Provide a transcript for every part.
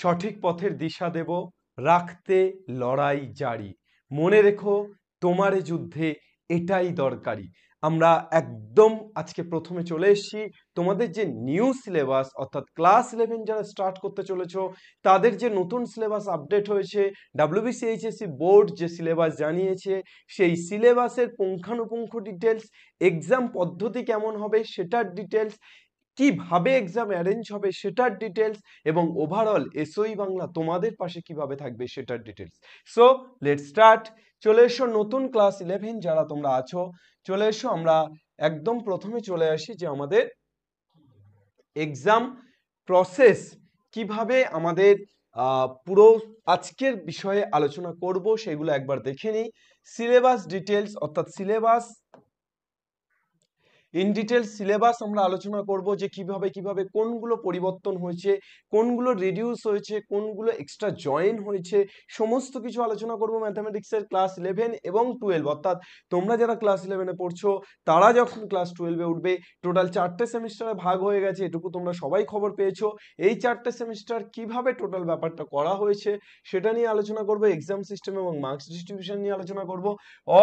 সঠিক পথের দিশা দেব রাখতে লড়াই জারি মনে রেখো তোমার যুদ্ধে এটাই দরকারি আমরা একদম আজকে প্রথমে চলে এসেছি তোমাদের যে নিউ সিলেবাস অর্থাৎ ক্লাস ইলেভেন যারা স্টার্ট করতে চলেছ তাদের যে নতুন সিলেবাস আপডেট হয়েছে ডাব্লিউবিসিএইচএসসি বোর্ড যে সিলেবাস জানিয়েছে সেই সিলেবাসের পুঙ্খানুপুঙ্খ ডিটেলস এক্সাম পদ্ধতি কেমন হবে সেটার ডিটেলস কিভাবে এক্সাম অ্যারেঞ্জ হবে সেটার ডিটেলস এবং ওভারঅল এসওই e বাংলা তোমাদের পাশে কিভাবে থাকবে সেটার ডিটেলস সো লেট স্টার্ট চলে এসো নতুন ক্লাস ইলেভেন যারা তোমরা আছো চলে এসো আমরা একদম প্রথমে চলে আসি যে আমাদের এক্সাম প্রসেস কিভাবে আমাদের পুরো আজকের বিষয়ে আলোচনা করব সেগুলো একবার দেখে নিই সিলেবাস ডিটেলস অর্থাৎ সিলেবাস ইন ডিটেল সিলেবাস আমরা আলোচনা করব যে কিভাবে কিভাবে কোনগুলো পরিবর্তন হয়েছে কোনগুলো রিডিউস হয়েছে কোনগুলো এক্সট্রা জয়েন হয়েছে সমস্ত কিছু আলোচনা করব ম্যাথামেটিক্সের ক্লাস ইলেভেন এবং টুয়েলভ অর্থাৎ তোমরা যারা ক্লাস ইলেভেনে পড়ছো তারা যখন ক্লাস টুয়েলভে উঠবে টোটাল চারটে সেমিস্টারে ভাগ হয়ে গেছে এটুকু তোমরা সবাই খবর পেয়েছো এই চারটে সেমিস্টার কিভাবে টোটাল ব্যাপারটা করা হয়েছে সেটা নিয়ে আলোচনা করব এক্সাম সিস্টেম এবং মার্কস ডিস্ট্রিবিউশন নিয়ে আলোচনা করব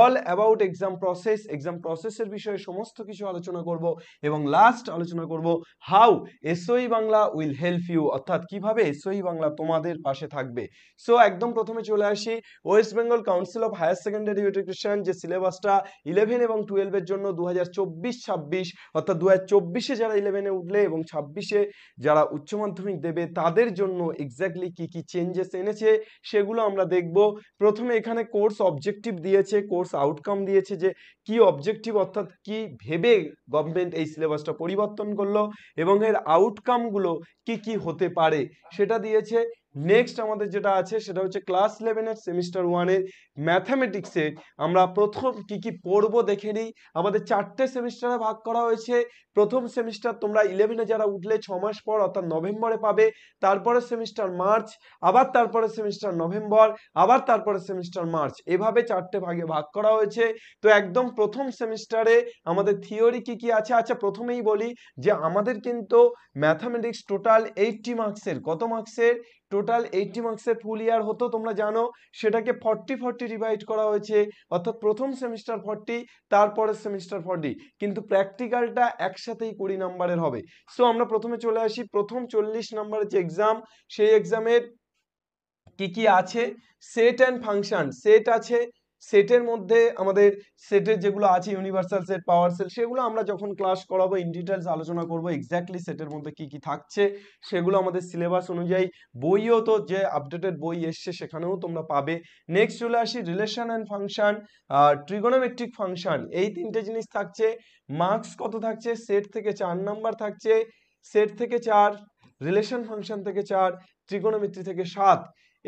all about exam process exam প্রসেসের বিষয়ে সমস্ত কিছু আলোচনা করব এবং লাস্ট আলোচনা করব how SOE e Bangla will help you অর্থাৎ কিভাবে এসওই e বাংলা তোমাদের পাশে থাকবে সো একদম প্রথমে চলে আসি West Bengal Council of Higher Secondary Education যে সিলেবাসটা ইলেভেন এবং টুয়েলভের জন্য দু হাজার চব্বিশ ছাব্বিশ অর্থাৎ দু হাজার চব্বিশে যারা ইলেভেনে উঠলে এবং ছাব্বিশে যারা উচ্চ মাধ্যমিক দেবে তাদের জন্য এক্স্যাক্টলি কি কি চেঞ্জেস এনেছে সেগুলো আমরা দেখব প্রথমে এখানে কোর্স অবজেক্টিভ দিয়েছে কোর্স আউটকাম দিয়েছে যে কি অবজেক্টিভ অর্থাৎ কি ভেবে গভর্নমেন্ট এই সিলেবাসটা পরিবর্তন করলো এবং এর আউটকামগুলো কি কি হতে পারে সেটা দিয়েছে নেক্সট আমাদের যেটা আছে সেটা হচ্ছে ক্লাস ইলেভেনের সেমিস্টার ওয়ানের ম্যাথামেটিক্সে আমরা প্রথম কি কি পড়ব দেখে নিই আমাদের চারটে সেমিস্টারে ভাগ করা হয়েছে প্রথম সেমিস্টার তোমরা ইলেভেনে যারা উঠলে ছ মাস পর অর্থাৎ নভেম্বরে পাবে তারপরে সেমিস্টার মার্চ আবার তারপরে সেমিস্টার নভেম্বর আবার তারপরে সেমিস্টার মার্চ এভাবে চারটে ভাগে ভাগ করা হয়েছে তো একদম প্রথম সেমিস্টারে আমাদের থিওরি কি কি আছে আচ্ছা প্রথমেই বলি যে আমাদের কিন্তু ম্যাথামেটিক্স টোটাল এইটটি মার্কসের কত মার্কসের টোটাল এইটটি মার্কসের ফুল ইয়ার হতো তোমরা জানো সেটাকে ফর্টি ফর্টি ডিভাইড করা হয়েছে অর্থাৎ প্রথম সেমিস্টার ফর্টি তারপরের সেমিস্টার ফর্টি কিন্তু প্র্যাকটিক্যালটা একসাথেই কুড়ি নাম্বারের হবে সো আমরা প্রথমে চলে আসি প্রথম চল্লিশ নাম্বারের যে এক্সাম সেই এক্সামের কি কি আছে সেট অ্যান্ড ফাংশন সেট আছে সেটের মধ্যে আমাদের সেটের যেগুলো আছে ইউনিভার্সাল সেট পাওয়ার সেল সেগুলো আমরা যখন ক্লাস করাবো ইন ডিটেলস আলোচনা করবো এক্স্যাক্টলি সেটের মধ্যে কি কি থাকছে সেগুলো আমাদের সিলেবাস অনুযায়ী বইও তো যে আপডেটেড বই এসছে সেখানেও তোমরা পাবে নেক্সট চলে আসি relation and function trigonometric function এই তিনটে জিনিস থাকছে মার্কস কত থাকছে সেট থেকে চার নাম্বার থাকছে সেট থেকে চার রিলেশন ফাংশন থেকে চার ট্রিগোনোমেট্রি থেকে সাত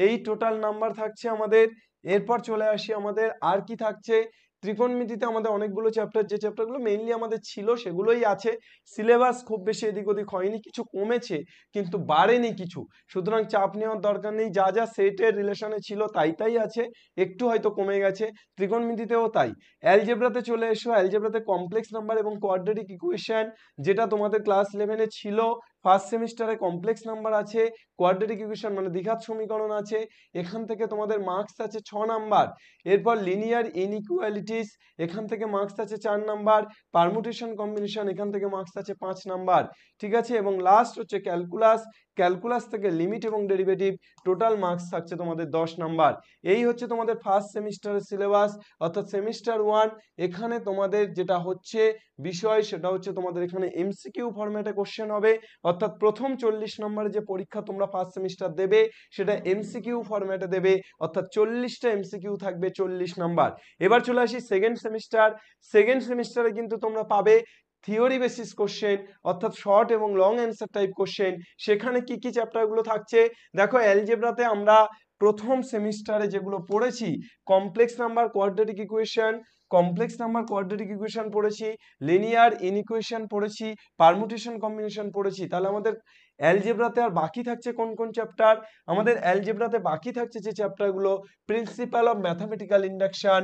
এই টোটাল নাম্বার থাকছে আমাদের এরপর চলে আসি আমাদের আর কি থাকছে ত্রিকোণমিতিতে আমাদের অনেকগুলো চ্যাপ্টার যে চ্যাপ্টারগুলো মেইনলি আমাদের ছিল সেগুলোই আছে সিলেবাস খুব বেশি এদিক ওদিক হয়নি কিছু কমেছে কিন্তু বাড়েনি কিছু সুতরাং চাপ নেওয়ার দরকার নেই যা যা সেটের রিলেশনে ছিল তাই তাই আছে একটু হয়তো কমে গেছে ত্রিকোণমিতিতেও তাই অ্যালজেব্রাতে চলে এসো অ্যালজেব্রাতে কমপ্লেক্স নাম্বার এবং কোয়াড্রেটিক ইকুয়েশান যেটা তোমাদের ক্লাস ইলেভেনে ছিল ফার্স্ট সেমিস্টারে কমপ্লেক্স নাম্বার আছে কোয়াড্রেটিক ইকুয়েশন মানে দ্বিঘাত সমীকরণ আছে এখান থেকে তোমাদের মার্কস আছে ছ নাম্বার এরপর লিনিয়ার ইনইকুয়ালিটিস এখান থেকে মার্কস আছে চার নাম্বার পারমুটেশন কম্বিনেশন এখান থেকে মার্কস আছে পাঁচ নাম্বার ঠিক আছে এবং লাস্ট হচ্ছে ক্যালকুলাস ক্যালকুলাস থেকে লিমিট এবং ডেরিভেটিভ টোটাল মার্কস থাকছে তোমাদের দশ নাম্বার এই হচ্ছে তোমাদের ফার্স্ট সেমিস্টারের সিলেবাস অর্থাৎ সেমিস্টার ওয়ান এখানে তোমাদের যেটা হচ্ছে বিষয় সেটা হচ্ছে তোমাদের এখানে এমসিকিউ ফরম্যাটে কোশ্চেন হবে অর্থাৎ প্রথম চল্লিশ নম্বরে যে পরীক্ষা তোমরা ফার্স্ট সেমিস্টার দেবে সেটা এমসিকিউ ফরম্যাটে দেবে অর্থাৎ চল্লিশটা এমসিকিউ থাকবে চল্লিশ নাম্বার এবার চলে আসি সেকেন্ড সেমিস্টার সেকেন্ড সেমিস্টারে কিন্তু তোমরা পাবে থিওরি বেসিস কোশ্চেন অর্থাৎ শর্ট এবং লং অ্যান্সার টাইপ কোশ্চেন সেখানে কি কি চ্যাপ্টারগুলো থাকছে দেখো অ্যালজেব্রাতে আমরা প্রথম সেমিস্টারে যেগুলো পড়েছি complex number quadratic equation complex number quadratic equation পড়েছি লিনিয়ার ইনইকুয়েশন পড়েছি পারমুটেশন কম্বিনেশন পড়েছি তাহলে আমাদের অ্যালজেব্রাতে আর বাকি থাকছে কোন কোন চ্যাপ্টার আমাদের অ্যালজেব্রাতে বাকি থাকছে যে চ্যাপ্টারগুলো principle of mathematical induction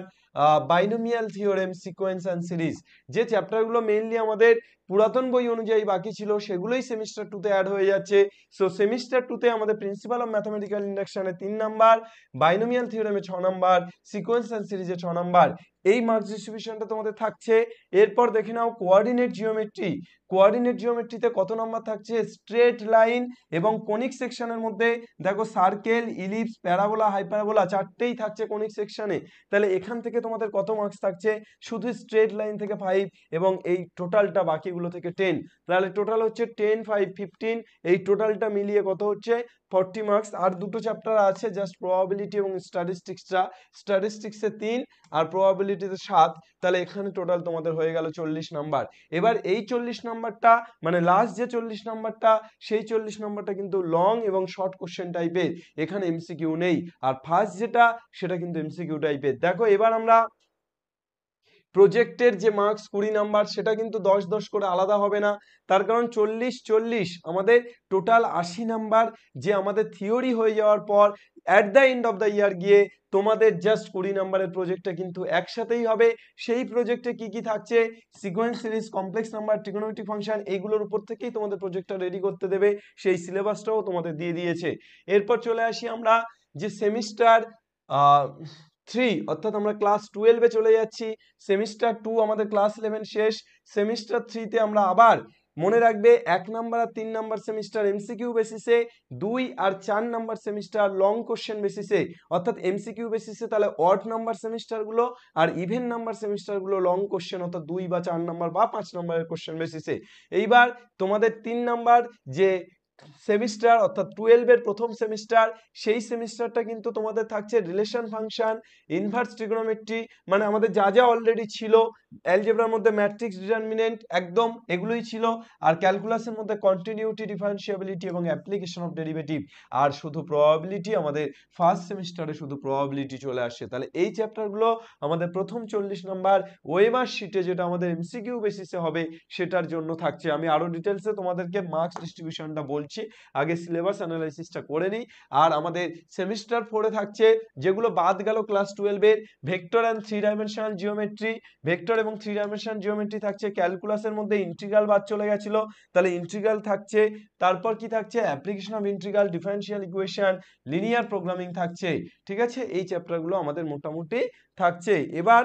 binomial theorem sequence and series যে চ্যাপ্টারগুলো মেইনলি আমাদের পুরাতন বই অনুযায়ী বাকি ছিল সেগুলোই সেমিস্টার টুতে অ্যাড হয়ে যাচ্ছে সো সেমিস্টার টুতে আমাদের প্রিন্সিপাল অফ ম্যাথামেটিক্যাল ইন্ডাকশানে তিন নাম্বার বাইনোমিয়াল থিওরেমে ছ নাম্বার সিকোয়েন্স অ্যান্ড সিরিজে ছ নাম্বার এই মার্কস ডিস্ট্রিবিউশনটা তোমাদের থাকছে এরপর দেখে নাও কোঅর্ডিনেট জিওমেট্রি কোয়ার্ডিনেট জিওমেট্রিতে কত নম্বর থাকছে স্ট্রেট লাইন এবং কোনিক সেকশনের মধ্যে দেখো সার্কেল ইলিপস প্যারাবোলা হাইপ্যারাবোলা চারটেই থাকছে কোনিক সেকশনে তাহলে এখান থেকে তোমাদের কত মার্কস থাকছে শুধু স্ট্রেট লাইন থেকে ফাইভ এবং এই টোটালটা বাকিগুলো থেকে টেন তাহলে টোটাল হচ্ছে টেন ফাইভ ফিফটিন এই টোটালটা মিলিয়ে কত হচ্ছে ফর্টি মার্কস আর দুটো চ্যাপ্টার আছে জাস্ট প্রবাবিলিটি এবং স্ট্যাটিস্টিক্সটা স্ট্যাটিস্টিক্সে তিন আর প্রবাবিলিটিতে সাত তাহলে এখানে টোটাল তোমাদের হয়ে গেল চল্লিশ নাম্বার এবার এই চল্লিশ নাম্বারটা মানে লাস্ট যে চল্লিশ নাম্বারটা সেই চল্লিশ নাম্বারটা কিন্তু লং এবং শর্ট কোশ্চেন টাইপের এখানে এমসি নেই আর ফার্স্ট যেটা সেটা কিন্তু এমসি টাইপের দেখো এবার আমরা প্রজেক্টের যে মার্কস কুড়ি নাম্বার সেটা কিন্তু দশ দশ করে আলাদা হবে না তার কারণ চল্লিশ চল্লিশ আমাদের টোটাল আশি নাম্বার যে আমাদের থিওরি হয়ে যাওয়ার পর at the end of the year গিয়ে তোমাদের জাস্ট কুড়ি নাম্বারের প্রজেক্টটা কিন্তু একসাথেই হবে সেই প্রজেক্টে কি কি থাকছে sequence series complex number trigonometric function এইগুলোর উপর থেকেই তোমাদের প্রজেক্টটা রেডি করতে দেবে সেই সিলেবাসটাও তোমাদের দিয়ে দিয়েছে এরপর চলে আসি আমরা যে সেমিস্টার থ্রি অর্থাৎ আমরা ক্লাস টুয়েলভে চলে যাচ্ছি সেমিস্টার টু আমাদের ক্লাস ইলেভেন শেষ সেমিস্টার থ্রিতে আমরা আবার মনে রাখবে এক নাম্বার আর তিন নাম্বার সেমিস্টার এমসিকিউ বেসিসে দুই আর চার নাম্বার সেমিস্টার লং কোশ্চেন বেসিসে অর্থাৎ এমসিকিউ বেসিসে তাহলে অড নাম্বার সেমিস্টারগুলো আর ইভেন নাম্বার সেমিস্টারগুলো লং কোশ্চেন অর্থাৎ দুই বা চার নাম্বার বা পাঁচ নাম্বারের কোশ্চেন বেসিসে এইবার তোমাদের তিন নাম্বার যে সেমিস্টার অর্থাৎ টুয়েলভের প্রথম সেমিস্টার সেই সেমিস্টারটা কিন্তু তোমাদের থাকছে রিলেশন ফাংশন ইনভার্স ট্রিগনোমেট্রি মানে আমাদের যা যা অলরেডি ছিল অ্যালজেব্রার মধ্যে ম্যাট্রিক্স ডিটারমিনেন্ট একদম এগুলোই ছিল আর ক্যালকুলাসের মধ্যে কন্টিনিউটি ডিফারেন্সিয়াবিলিটি এবং অ্যাপ্লিকেশন অফ ডেরিভেটিভ আর শুধু প্রবাবিলিটি আমাদের ফার্স্ট সেমিস্টারে শুধু প্রবাবিলিটি চলে আসে তাহলে এই চ্যাপ্টারগুলো আমাদের প্রথম চল্লিশ নম্বর ওয়েমার শিটে যেটা আমাদের এমসিকিউ বেসিসে হবে সেটার জন্য থাকছে আমি আরও ডিটেলসে তোমাদেরকে মার্কস ডিস্ট্রিবিউশনটা বলছি আগে সিলেবাস অ্যানালাইসিসটা করে নিই আর আমাদের সেমিস্টার ফোরে থাকছে যেগুলো বাদ গেল ক্লাস টুয়েলভের vector and three dimensional geometry vector এবং থ্রি ডাইমেনশন জিওমেট্রি থাকছে ক্যালকুলাসের মধ্যে ইন্টিগ্রাল বাদ চলে গেছিল তাহলে ইন্টিগ্রাল থাকছে তারপর কি থাকছে application of integral differential equation linear programming থাকছে ঠিক আছে এই চ্যাপ্টারগুলো আমাদের মোটামুটি থাকছে এবার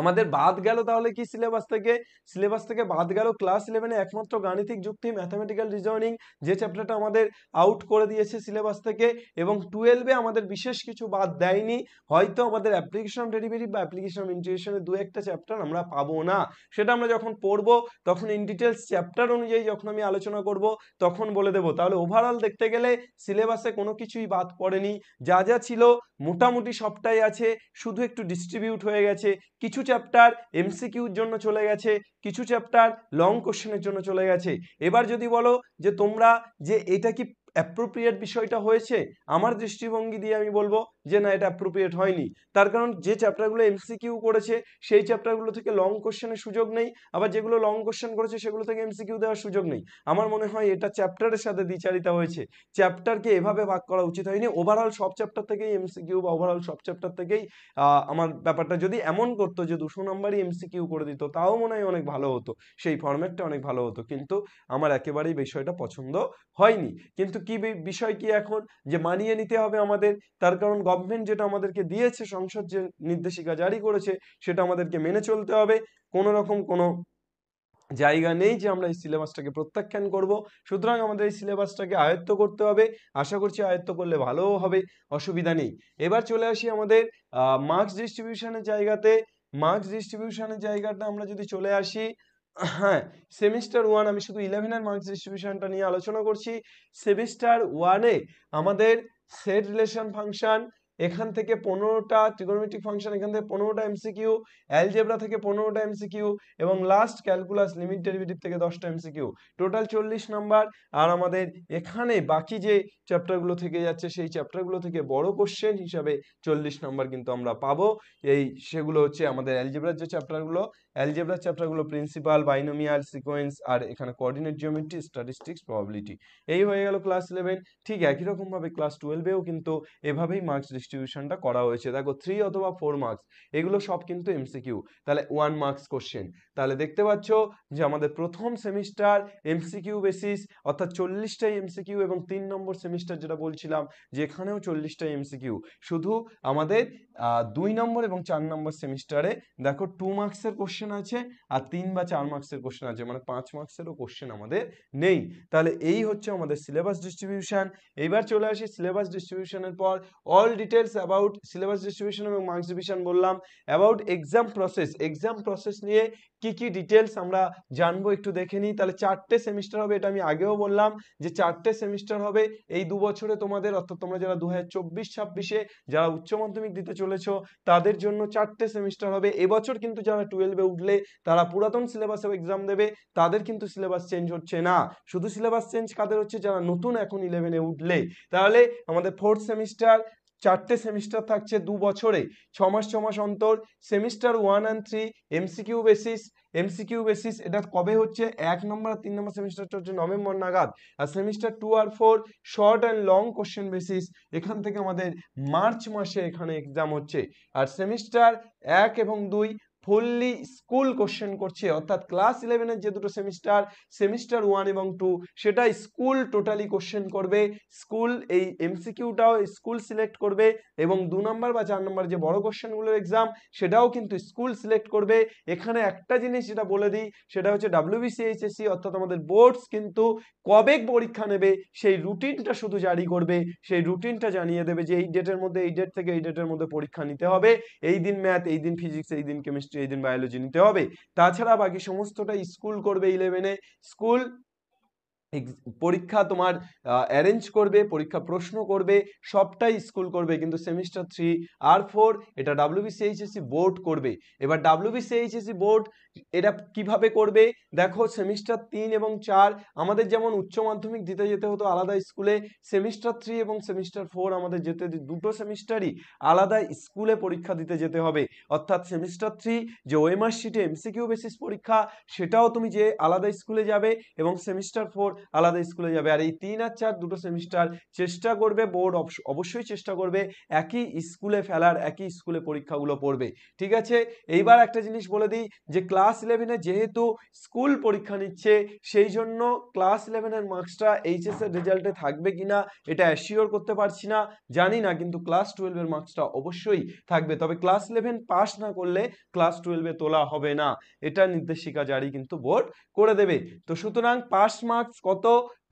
আমাদের বাদ গেল তাহলে কি সিলেবাস থেকে সিলেবাস থেকে বাদ গেল ক্লাস ইলেভেনে একমাত্র গাণিতিক যুক্তি ম্যাথামেটিক্যাল রিজনিং যে চ্যাপ্টারটা আমাদের আউট করে দিয়েছে সিলেবাস থেকে এবং টুয়েলভে আমাদের বিশেষ কিছু বাদ দেয়নি হয়তো আমাদের অ্যাপ্লিকেশন ডেলিভারি বা অ্যাপ্লিকেশন ইন্টিগ্রেশনের দু একটা চ্যাপ্টার আমরা পাবো না সেটা আমরা যখন পড়ব তখন ইন ডিটেলস চ্যাপ্টার অনুযায়ী যখন আমি আলোচনা করব তখন বলে দেব তাহলে ওভারঅল দেখতে গেলে সিলেবাসে কোনো কিছুই বাদ পড়েনি যা যা ছিল মোটামুটি সবটাই আছে শুধু একটু ডিস্ট্রিবিউট হয়ে গেছে কিছু কিছু চ্যাপ্টার এমসিকিউর জন্য চলে গেছে কিছু চ্যাপ্টার লং কোশ্চেনের জন্য চলে গেছে এবার যদি বলো যে তোমরা যে এটা কি অ্যাপ্রোপ্রিয়েট বিষয়টা হয়েছে আমার দৃষ্টিভঙ্গি দিয়ে আমি বলবো যে না এটা অ্যাপ্রোপ্রিয়েট হয়নি তার কারণ যে চ্যাপ্টারগুলো এমসিকিউ করেছে সেই চ্যাপ্টারগুলো থেকে লং কোশ্চেনের সুযোগ নেই আবার যেগুলো লং কোশ্চেন করেছে সেগুলো থেকে এমসিকিউ দেওয়ার সুযোগ নেই আমার মনে হয় এটা চ্যাপ্টারের সাথে দ্বিচারিতা হয়েছে চ্যাপ্টারকে এভাবে ভাগ করা উচিত হয়নি ওভারঅল সব চ্যাপ্টার থেকেই এমসিকিউ বা ওভারঅল সব চ্যাপ্টার থেকেই আমার ব্যাপারটা যদি এমন করতো যে দুশো নম্বরই এমসিকিউ করে দিত তাও মনে হয় অনেক ভালো হতো সেই ফরম্যাটটা অনেক ভালো হতো কিন্তু আমার একেবারেই বিষয়টা পছন্দ হয়নি কিন্তু কি বিষয় কি এখন যে মানিয়ে নিতে হবে আমাদের তার কারণ গভর্নমেন্ট যেটা আমাদেরকে দিয়েছে সংসদ যে নির্দেশিকা জারি করেছে সেটা আমাদেরকে মেনে চলতে হবে কোনো রকম কোনো জায়গা নেই যে আমরা এই সিলেবাসটাকে প্রত্যাখ্যান করব সুতরাং আমাদের এই সিলেবাসটাকে আয়ত্ত করতে হবে আশা করছি আয়ত্ত করলে ভালোও হবে অসুবিধা নেই এবার চলে আসি আমাদের মার্কস ডিস্ট্রিবিউশনের জায়গাতে মার্কস ডিস্ট্রিবিউশনের জায়গাটা আমরা যদি চলে আসি হ্যাঁ সেমিস্টার ওয়ান আমি শুধু ইলেভেনের মার্কস ডিস্ট্রিবিউশনটা নিয়ে আলোচনা করছি সেমিস্টার ওয়ানে আমাদের সেট রিলেশন ফাংশন এখান থেকে পনেরোটা ট্রিগোনোমেট্রিক ফাংশন এখান থেকে পনেরোটা এমসিকিউ অ্যালজেব্রা থেকে পনেরোটা এমসিকিউ এবং লাস্ট ক্যালকুলাস লিমিট ডেরিভেটিভ থেকে দশটা এমসিকিউ টোটাল চল্লিশ নাম্বার আর আমাদের এখানে বাকি যে চ্যাপ্টারগুলো থেকে যাচ্ছে সেই চ্যাপ্টারগুলো থেকে বড় কোশ্চেন হিসাবে চল্লিশ নাম্বার কিন্তু আমরা পাবো এই সেগুলো হচ্ছে আমাদের অ্যালজেব্রার যে চ্যাপ্টারগুলো অ্যালজেব্রার চ্যাপ্টারগুলো প্রিন্সিপাল বাইনোমিয়াল সিকোয়েন্স আর এখানে কোঅর্ডিনেট জিওমেট্রি স্ট্যাটিস্টিক্স প্রবাবিলিটি এই হয়ে গেল ক্লাস ইলেভেন ঠিক একই রকমভাবে ক্লাস টুয়েলভেও কিন্তু এভাবেই মার্কস ডিস্ট্রিবিউশনটা করা হয়েছে দেখো থ্রি অথবা ফোর মার্কস এগুলো সব কিন্তু এমসিকিউ তাহলে ওয়ান মার্কস কোশ্চেন তাহলে দেখতে পাচ্ছ যে আমাদের প্রথম সেমিস্টার এমসিকিউ বেসিস অর্থাৎ চল্লিশটাই এমসিকিউ এবং তিন নম্বর সেমিস্টার যেটা বলছিলাম যেখানেও চল্লিশটাই এমসিকিউ শুধু আমাদের দুই নম্বর এবং চার নম্বর সেমিস্টারে দেখো টু মার্কসের কোশ্চেন আছে আর তিন বা চার মার্কসের কোশ্চেন আছে মানে পাঁচ মার্কসেরও কোশ্চেন আমাদের নেই তাহলে এই হচ্ছে আমাদের সিলেবাস ডিস্ট্রিবিউশন এবার চলে আসি সিলেবাস ডিস্ট্রিবিউশনের পর all detail details about syllabus distribution এবং মার্কস ডিভিশন বললাম about exam process exam process নিয়ে কি কি ডিটেলস আমরা জানবো একটু দেখে নিই তাহলে চারটে সেমিস্টার হবে এটা আমি আগেও বললাম যে চারটে সেমিস্টার হবে এই দু বছরে তোমাদের অর্থাৎ তোমরা যারা দু হাজার চব্বিশ ছাব্বিশে যারা উচ্চ মাধ্যমিক দিতে চলেছো তাদের জন্য চারটে সেমিস্টার হবে এবছর কিন্তু যারা টুয়েলভে উঠলে তারা পুরাতন সিলেবাসে এক্সাম দেবে তাদের কিন্তু সিলেবাস চেঞ্জ হচ্ছে না শুধু সিলেবাস চেঞ্জ কাদের হচ্ছে যারা নতুন এখন ইলেভেনে উঠলে তাহলে আমাদের ফোর্থ সেমিস্টার চারটে সেমিস্টার থাকছে দু বছরে ছ মাস অন্তর semester one and three MCQ basis MCQ basis এটা কবে হচ্ছে এক নম্বর আর তিন নম্বর সেমিস্টারটা হচ্ছে নভেম্বর নাগাদ আর সেমিস্টার টু আর four short and long question basis এখান থেকে আমাদের মার্চ মাসে এখানে এক্সাম হচ্ছে আর সেমিস্টার এক এবং দুই ফুললি স্কুল কোশ্চেন করছে অর্থাৎ ক্লাস ইলেভেনের যে দুটো সেমিস্টার সেমিস্টার ওয়ান এবং টু সেটা স্কুল টোটালি কোশ্চেন করবে স্কুল এই এমসিকিউটাও স্কুল সিলেক্ট করবে এবং দু নম্বর বা চার নম্বর যে বড় কোশ্চেনগুলোর এক্সাম সেটাও কিন্তু স্কুল সিলেক্ট করবে এখানে একটা জিনিস যেটা বলে দিই সেটা হচ্ছে ডাব্লিউবিসিএইচএসি অর্থাৎ আমাদের বোর্ডস কিন্তু কবে পরীক্ষা নেবে সেই রুটিনটা শুধু জারি করবে সেই রুটিনটা জানিয়ে দেবে যে এই ডেটের মধ্যে এই ডেট থেকে এই ডেটের মধ্যে পরীক্ষা নিতে হবে এই দিন ম্যাথ এই দিন ফিজিক্স এই দিন কেমিস্ট্রি কেমিস্ট্রি এই দিন বায়োলজি নিতে হবে তাছাড়া বাকি সমস্তটা স্কুল করবে ইলেভেনে স্কুল পরীক্ষা তোমার অ্যারেঞ্জ করবে পরীক্ষা প্রশ্ন করবে সবটাই স্কুল করবে কিন্তু সেমিস্টার থ্রি আর ফোর এটা ডাব্লিউবিসিএইচএসি বোর্ড করবে এবার ডাব্লিউবিসিএইচএসি বোর্ড এটা কিভাবে করবে দেখো সেমিস্টার তিন এবং চার আমাদের যেমন উচ্চ মাধ্যমিক দিতে যেতে হতো আলাদা স্কুলে সেমিস্টার থ্রি এবং সেমিস্টার ফোর আমাদের যেতে দুটো সেমিস্টারই আলাদা স্কুলে পরীক্ষা দিতে যেতে হবে অর্থাৎ সেমিস্টার থ্রি যে ওয়েমার শিটে এমসিকিউ বেসিস পরীক্ষা সেটাও তুমি যে আলাদা স্কুলে যাবে এবং সেমিস্টার ফোর আলাদা স্কুলে যাবে আর এই তিন আর চার দুটো সেমিস্টার চেষ্টা করবে বোর্ড অবশ্যই চেষ্টা করবে একই স্কুলে ফেলার একই স্কুলে পরীক্ষাগুলো পড়বে ঠিক আছে এইবার একটা জিনিস বলে দিই যে ক্লাস ক্লাস ইলেভেনে যেহেতু স্কুল পরীক্ষা নিচ্ছে সেই জন্য ক্লাস ইলেভেনের মার্কসটা এইচএসের রেজাল্টে থাকবে কিনা এটা অ্যাসিওর করতে পারছি না জানি না কিন্তু ক্লাস টুয়েলভের মার্কসটা অবশ্যই থাকবে তবে ক্লাস ইলেভেন পাস না করলে ক্লাস টুয়েলভে তোলা হবে না এটা নির্দেশিকা জারি কিন্তু বোর্ড করে দেবে তো সুতরাং পাস মার্কস কত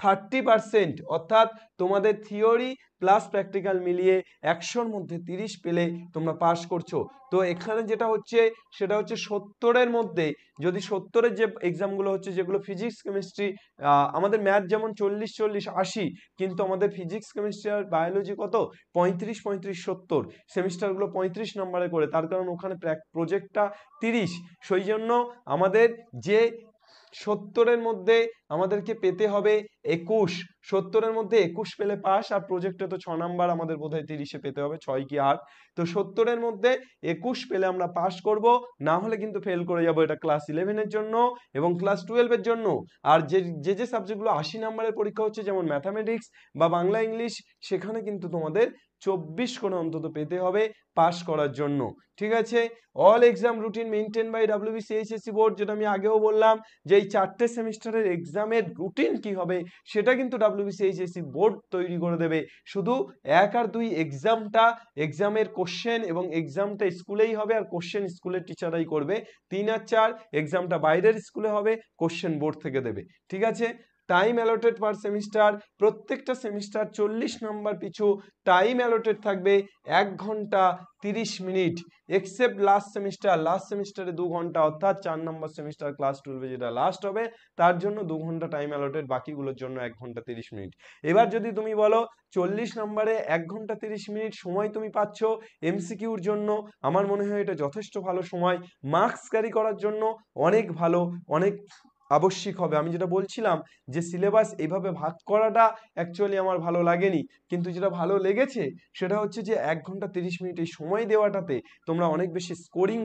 থার্টি পার্সেন্ট অর্থাৎ তোমাদের থিওরি প্লাস প্র্যাকটিক্যাল মিলিয়ে একশোর মধ্যে তিরিশ পেলে তোমরা পাস করছো তো এখানে যেটা হচ্ছে সেটা হচ্ছে সত্তরের মধ্যে যদি সত্তরের যে এক্সামগুলো হচ্ছে যেগুলো ফিজিক্স কেমিস্ট্রি আমাদের ম্যাথ যেমন চল্লিশ চল্লিশ আশি কিন্তু আমাদের ফিজিক্স কেমিস্ট্রি আর বায়োলজি কত পঁয়ত্রিশ পঁয়ত্রিশ সত্তর সেমিস্টারগুলো পঁয়ত্রিশ নম্বরে করে তার কারণ ওখানে প্রজেক্টটা তিরিশ সেই জন্য আমাদের যে সত্তরের মধ্যে আমাদেরকে পেতে হবে একুশ সত্তরের মধ্যে একুশ পেলে পাস আর প্রজেক্টে তো ছ নাম্বার আমাদের বোধহয় তিরিশে পেতে হবে ছয় কি আট তো সত্তরের মধ্যে একুশ পেলে আমরা পাস করব না হলে কিন্তু ফেল করে যাব এটা ক্লাস ইলেভেনের জন্য এবং ক্লাস টুয়েলভের জন্য আর যে যে যে সাবজেক্টগুলো আশি নাম্বারের পরীক্ষা হচ্ছে যেমন ম্যাথামেটিক্স বা বাংলা ইংলিশ সেখানে কিন্তু তোমাদের চব্বিশ করে অন্তত পেতে হবে পাস করার জন্য ঠিক আছে all exam routine maintain by WBC board যেটা আমি আগেও বললাম যে এই চারটে সেমিস্টারের এক্সামের রুটিন কি হবে সেটা কিন্তু ডাব্লিউবিসি এইচএসসি বোর্ড তৈরি করে দেবে শুধু এক আর দুই এক্সামটা এক্সামের কোশ্চেন এবং এক্সামটা স্কুলেই হবে আর কোশ্চেন স্কুলের টিচারাই করবে তিন আর চার এক্সামটা বাইরের স্কুলে হবে কোশ্চেন বোর্ড থেকে দেবে ঠিক আছে টাইম অ্যালোটেড পার সেমিস্টার প্রত্যেকটা সেমিস্টার চল্লিশ নম্বর পিছু টাইম অ্যালোটেড থাকবে এক ঘন্টা তিরিশ minute except last semester last সেমিস্টারে দু ঘন্টা অর্থাৎ চার নম্বর সেমিস্টার ক্লাস টুয়েলভে যেটা লাস্ট হবে তার জন্য দু ঘন্টা টাইম অ্যালোটেড বাকিগুলোর জন্য এক ঘন্টা তিরিশ মিনিট এবার যদি তুমি বলো চল্লিশ নম্বরে এক ঘন্টা তিরিশ মিনিট সময় তুমি পাচ্ছ এমসিকিউর জন্য আমার মনে হয় এটা যথেষ্ট ভালো সময় মার্কস ক্যারি করার জন্য অনেক ভালো অনেক আবশ্যিক হবে আমি যেটা বলছিলাম যে সিলেবাস এইভাবে ভাগ করাটা অ্যাকচুয়ালি আমার ভালো লাগেনি কিন্তু যেটা ভালো লেগেছে সেটা হচ্ছে যে এক ঘন্টা তিরিশ মিনিট এই সময় দেওয়াটাতে তোমরা অনেক বেশি স্কোরিং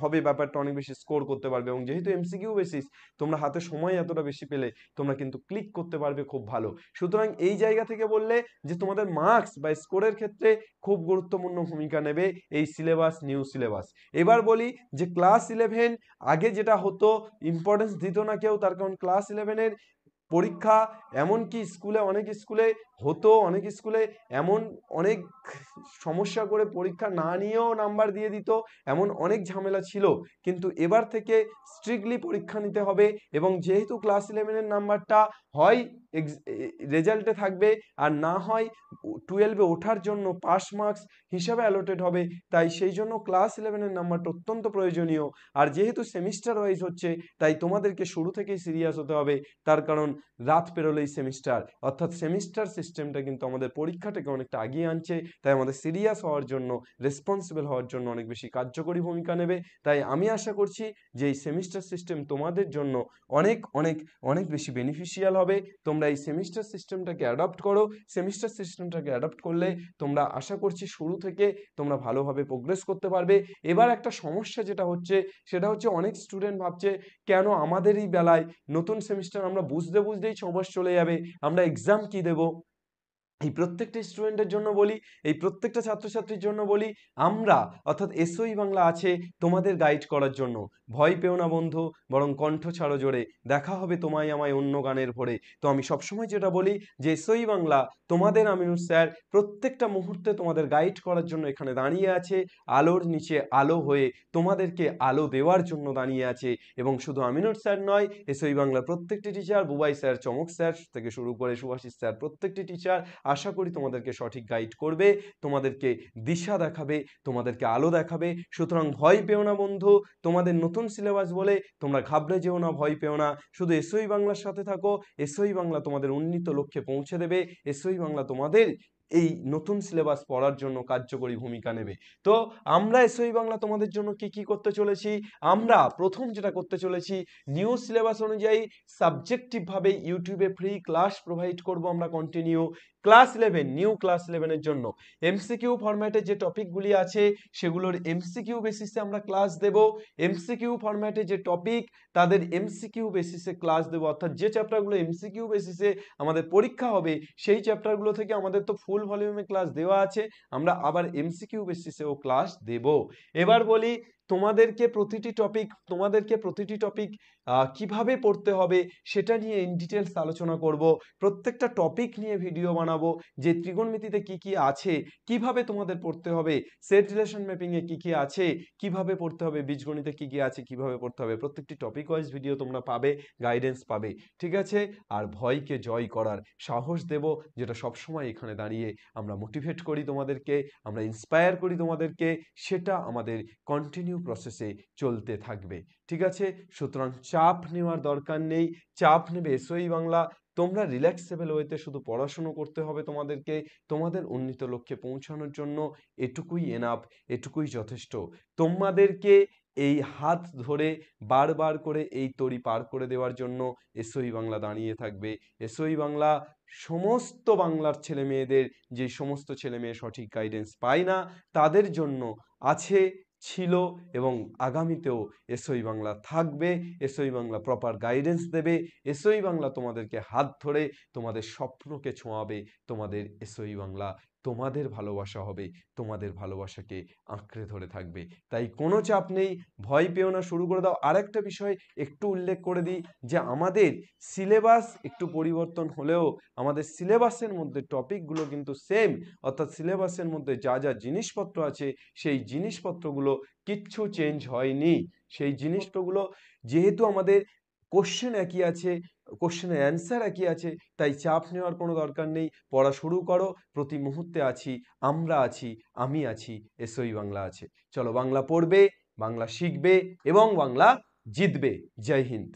হবে ব্যাপারটা অনেক বেশি স্কোর করতে পারবে এবং যেহেতু এমসিকিউ বেসিস তোমরা হাতে সময় এতটা বেশি পেলে তোমরা কিন্তু ক্লিক করতে পারবে খুব ভালো সুতরাং এই জায়গা থেকে বললে যে তোমাদের মার্কস বা স্কোরের ক্ষেত্রে খুব গুরুত্বপূর্ণ ভূমিকা নেবে এই সিলেবাস নিউ সিলেবাস এবার বলি যে ক্লাস ইলেভেন আগে যেটা হতো ইম্পর্টেন্স দিত না কেউ তার কারণ ক্লাস ইলেভেনের পরীক্ষা এমনকি স্কুলে অনেক স্কুলে হতো অনেক স্কুলে এমন অনেক সমস্যা করে পরীক্ষা না নিয়েও নাম্বার দিয়ে দিত এমন অনেক ঝামেলা ছিল কিন্তু এবার থেকে স্ট্রিক্টলি পরীক্ষা নিতে হবে এবং যেহেতু ক্লাস ইলেভেনের নাম্বারটা হয় রেজাল্টে e, থাকবে আর না হয় টুয়েলভে ওঠার জন্য পাস মার্কস হিসাবে অ্যালোটেড হবে তাই সেই জন্য ক্লাস ইলেভেনের নাম্বারটা অত্যন্ত প্রয়োজনীয় আর যেহেতু সেমিস্টার ওয়াইজ হচ্ছে তাই তোমাদেরকে শুরু থেকেই সিরিয়াস হতে হবে তার কারণ রাত পেরোলেই সেমিস্টার অর্থাৎ সেমিস্টার সিস্টেমটা কিন্তু আমাদের পরীক্ষাটাকে অনেকটা আগিয়ে আনছে তাই আমাদের সিরিয়াস হওয়ার জন্য রেসপন্সিবল হওয়ার জন্য অনেক বেশি কার্যকরী ভূমিকা নেবে তাই আমি আশা করছি যে এই সেমিস্টার সিস্টেম তোমাদের জন্য অনেক অনেক অনেক বেশি বেনিফিশিয়াল হবে তোমরা তোমরা এই সেমিস্টার সিস্টেমটাকে অ্যাডাপ্ট করো সেমিস্টার সিস্টেমটাকে অ্যাডাপ্ট করলে তোমরা আশা করছি শুরু থেকে তোমরা ভালোভাবে প্রোগ্রেস করতে পারবে এবার একটা সমস্যা যেটা হচ্ছে সেটা হচ্ছে অনেক স্টুডেন্ট ভাবছে কেন আমাদের এই বেলায় নতুন সেমিস্টার আমরা বুঝতে বুঝতেই ছ মাস চলে যাবে আমরা এক্সাম কি দেবো এই প্রত্যেকটা স্টুডেন্টের জন্য বলি এই প্রত্যেকটা ছাত্রছাত্রীর জন্য বলি আমরা অর্থাৎ এসওই e বাংলা আছে তোমাদের গাইড করার জন্য ভয় পেও না বন্ধু বরং কণ্ঠ ছাড়ো জোরে দেখা হবে তোমায় আমায় অন্য গানের ভরে তো আমি সবসময় যেটা বলি যে এসওই e বাংলা তোমাদের আমিনুর স্যার প্রত্যেকটা মুহূর্তে তোমাদের গাইড করার জন্য এখানে দাঁড়িয়ে আছে আলোর নিচে আলো হয়ে তোমাদেরকে আলো দেওয়ার জন্য দাঁড়িয়ে আছে এবং শুধু আমিনুর স্যার নয় এসওই e বাংলার প্রত্যেকটি teacher Bubai sir Chamak sir থেকে শুরু করে সুভাষিস স্যার প্রত্যেকটি টিচার আশা করি তোমাদেরকে সঠিক গাইড করবে তোমাদেরকে দিশা দেখাবে তোমাদেরকে আলো দেখাবে সুতরাং ভয় পেও না বন্ধু তোমাদের নতুন সিলেবাস বলে তোমরা ঘাবড়ে যেও না ভয় পেও না শুধু এসোই বাংলার সাথে থাকো এসোই বাংলা তোমাদের উন্নীত লক্ষ্যে পৌঁছে দেবে এসই বাংলা তোমাদের এই নতুন সিলেবাস পড়ার জন্য কার্যকরী ভূমিকা নেবে তো আমরা এসোই বাংলা তোমাদের জন্য কি কি করতে চলেছি আমরা প্রথম যেটা করতে চলেছি নিউ সিলেবাস অনুযায়ী সাবজেক্টিভভাবে ইউটিউবে ফ্রি ক্লাস প্রোভাইড করব আমরা continue class eleven new class ইলেভেনের জন্য এমসিকিউ ফরম্যাটে যে টপিকগুলি আছে সেগুলোর এমসিকিউ বেসিসে আমরা ক্লাস দেব এমসিকিউ ফরম্যাটে যে টপিক তাদের এমসিকিউ বেসিসে ক্লাস দেব অর্থাৎ যে চ্যাপ্টারগুলো এমসিকিউ বেসিসে আমাদের পরীক্ষা হবে সেই চ্যাপ্টারগুলো থেকে আমাদের তো ফুল ভলিউমে ক্লাস দেওয়া আছে আমরা আবার এমসিকিউ বেসিসেও ক্লাস দেব এবার বলি তোমাদেরকে প্রতিটি টপিক তোমাদেরকে প্রতিটি টপিক কিভাবে পড়তে হবে সেটা নিয়ে ইন ডিটেলস আলোচনা করব প্রত্যেকটা টপিক নিয়ে ভিডিও বানাবো যে ত্রিগোণমিতিতে কি কি আছে কিভাবে তোমাদের পড়তে হবে সেট রিলেশন ম্যাপিংয়ে কি কি আছে কিভাবে পড়তে হবে বীজগণিতে কি কি আছে কিভাবে পড়তে হবে প্রত্যেকটি টপিক ওয়াইজ ভিডিও তোমরা পাবে গাইডেন্স পাবে ঠিক আছে আর ভয়কে জয় করার সাহস দেব যেটা সবসময় এখানে দাঁড়িয়ে আমরা মোটিভেট করি তোমাদেরকে আমরা ইন্সপায়ার করি তোমাদেরকে সেটা আমাদের কন্টিনিউ কন্টিনিউ প্রসেসে চলতে থাকবে ঠিক আছে সুতরাং চাপ নেওয়ার দরকার নেই চাপ নেবে এসই e বাংলা তোমরা রিল্যাক্সেবল ওয়েতে শুধু পড়াশুনো করতে হবে তোমাদেরকে তোমাদের উন্নীত লক্ষ্যে পৌঁছানোর জন্য এটুকুই এনাপ এটুকুই যথেষ্ট তোমাদেরকে এই হাত ধরে বারবার করে এই তরি পার করে দেওয়ার জন্য এসই e বাংলা দাঁড়িয়ে থাকবে এসই e বাংলা সমস্ত বাংলার ছেলে মেয়েদের যে সমস্ত ছেলে মেয়ে সঠিক গাইডেন্স পায় না তাদের জন্য আছে ছিল এবং আগামীতেও এসই বাংলা থাকবে এসই বাংলা প্রপার গাইডেন্স দেবে এসই বাংলা তোমাদেরকে হাত ধরে তোমাদের স্বপ্নকে ছোঁয়াবে তোমাদের এসই বাংলা তোমাদের ভালোবাসা হবে তোমাদের ভালোবাসাকে আঁকড়ে ধরে থাকবে তাই কোনো চাপ নেই ভয় পেও না শুরু করে দাও আরেকটা বিষয় একটু উল্লেখ করে দিই যে আমাদের সিলেবাস একটু পরিবর্তন হলেও আমাদের সিলেবাসের মধ্যে টপিকগুলো কিন্তু সেম অর্থাৎ সিলেবাসের মধ্যে যা যা জিনিসপত্র আছে সেই জিনিসপত্রগুলো কিচ্ছু চেঞ্জ হয়নি সেই জিনিসপত্রগুলো যেহেতু আমাদের কোশ্চেন একই আছে কোশ্চেনের অ্যান্সার একই আছে তাই চাপ নেওয়ার কোনো দরকার নেই পড়া শুরু করো প্রতি মুহূর্তে আছি আমরা আছি আমি আছি এসই বাংলা আছে চলো বাংলা পড়বে বাংলা শিখবে এবং বাংলা জিতবে জয় হিন্দ